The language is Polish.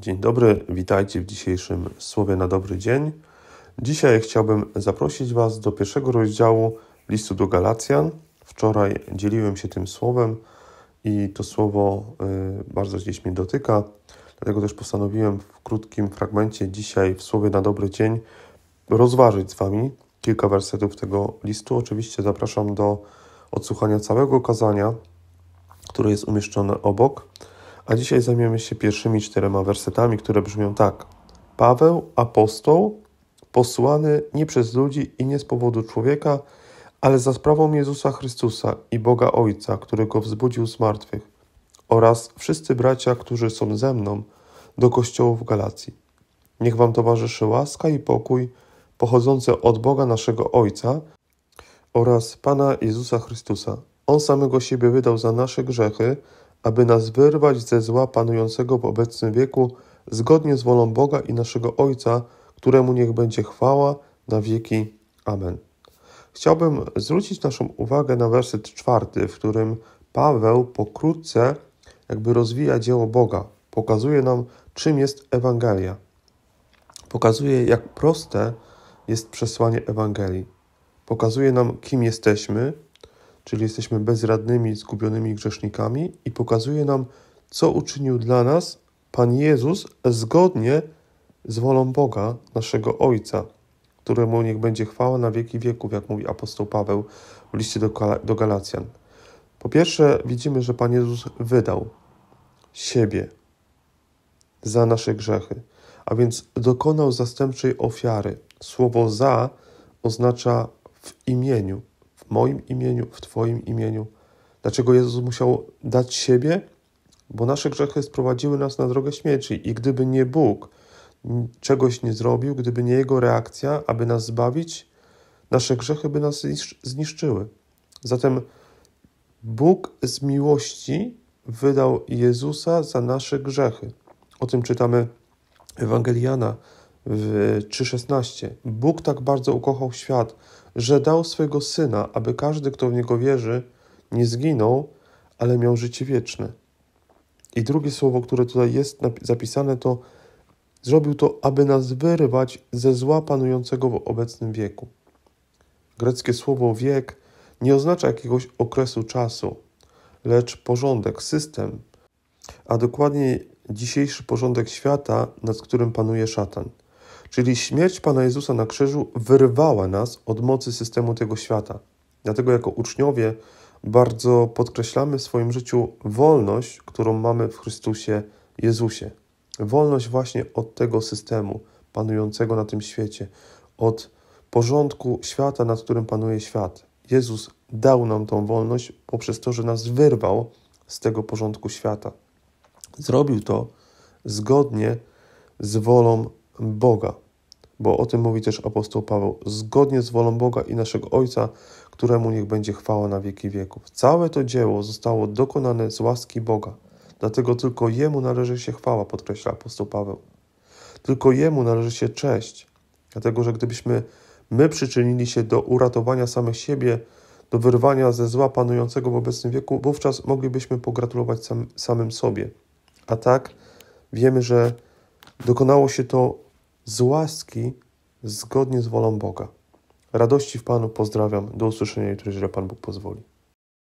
Dzień dobry, witajcie w dzisiejszym Słowie na Dobry Dzień. Dzisiaj chciałbym zaprosić Was do pierwszego rozdziału listu do Galacjan. Wczoraj dzieliłem się tym słowem i to słowo y, bardzo gdzieś mnie dotyka, dlatego też postanowiłem w krótkim fragmencie dzisiaj w Słowie na Dobry Dzień rozważyć z Wami kilka wersetów tego listu. Oczywiście zapraszam do odsłuchania całego kazania, które jest umieszczone obok a dzisiaj zajmiemy się pierwszymi czterema wersetami, które brzmią tak. Paweł, apostoł, posłany nie przez ludzi i nie z powodu człowieka, ale za sprawą Jezusa Chrystusa i Boga Ojca, który go wzbudził z martwych, oraz wszyscy bracia, którzy są ze mną, do kościołów Galacji. Niech Wam towarzyszy łaska i pokój pochodzące od Boga naszego Ojca oraz Pana Jezusa Chrystusa. On samego siebie wydał za nasze grzechy, aby nas wyrwać ze zła panującego w obecnym wieku, zgodnie z wolą Boga i naszego Ojca, któremu niech będzie chwała na wieki. Amen. Chciałbym zwrócić naszą uwagę na werset czwarty, w którym Paweł pokrótce jakby rozwija dzieło Boga, pokazuje nam, czym jest Ewangelia. Pokazuje, jak proste jest przesłanie Ewangelii. Pokazuje nam, kim jesteśmy, czyli jesteśmy bezradnymi, zgubionymi grzesznikami, i pokazuje nam, co uczynił dla nas Pan Jezus zgodnie z wolą Boga, naszego Ojca, któremu niech będzie chwała na wieki wieków, jak mówi apostoł Paweł w liście do, do Galacjan. Po pierwsze, widzimy, że Pan Jezus wydał siebie za nasze grzechy, a więc dokonał zastępczej ofiary. Słowo za oznacza w imieniu w moim imieniu, w Twoim imieniu. Dlaczego Jezus musiał dać siebie? Bo nasze grzechy sprowadziły nas na drogę śmierci i gdyby nie Bóg czegoś nie zrobił, gdyby nie Jego reakcja, aby nas zbawić, nasze grzechy by nas zniszczyły. Zatem Bóg z miłości wydał Jezusa za nasze grzechy. O tym czytamy Ewangeliana w 3:16. Bóg tak bardzo ukochał świat, że dał swego Syna, aby każdy, kto w Niego wierzy, nie zginął, ale miał życie wieczne. I drugie słowo, które tutaj jest zapisane, to zrobił to, aby nas wyrwać ze zła panującego w obecnym wieku. Greckie słowo wiek nie oznacza jakiegoś okresu czasu, lecz porządek, system, a dokładnie dzisiejszy porządek świata, nad którym panuje szatan. Czyli śmierć Pana Jezusa na krzyżu wyrwała nas od mocy systemu tego świata. Dlatego jako uczniowie bardzo podkreślamy w swoim życiu wolność, którą mamy w Chrystusie Jezusie. Wolność właśnie od tego systemu panującego na tym świecie, od porządku świata, nad którym panuje świat. Jezus dał nam tą wolność poprzez to, że nas wyrwał z tego porządku świata. Zrobił to zgodnie z wolą Boga, bo o tym mówi też apostoł Paweł, zgodnie z wolą Boga i naszego Ojca, któremu niech będzie chwała na wieki wieków. Całe to dzieło zostało dokonane z łaski Boga, dlatego tylko Jemu należy się chwała, podkreśla apostoł Paweł. Tylko Jemu należy się cześć, dlatego że gdybyśmy my przyczynili się do uratowania samych siebie, do wyrwania ze zła panującego w obecnym wieku, wówczas moglibyśmy pogratulować sam, samym sobie. A tak wiemy, że dokonało się to z łaski, zgodnie z wolą Boga. Radości w Panu pozdrawiam. Do usłyszenia jutro, jeżeli Pan Bóg pozwoli.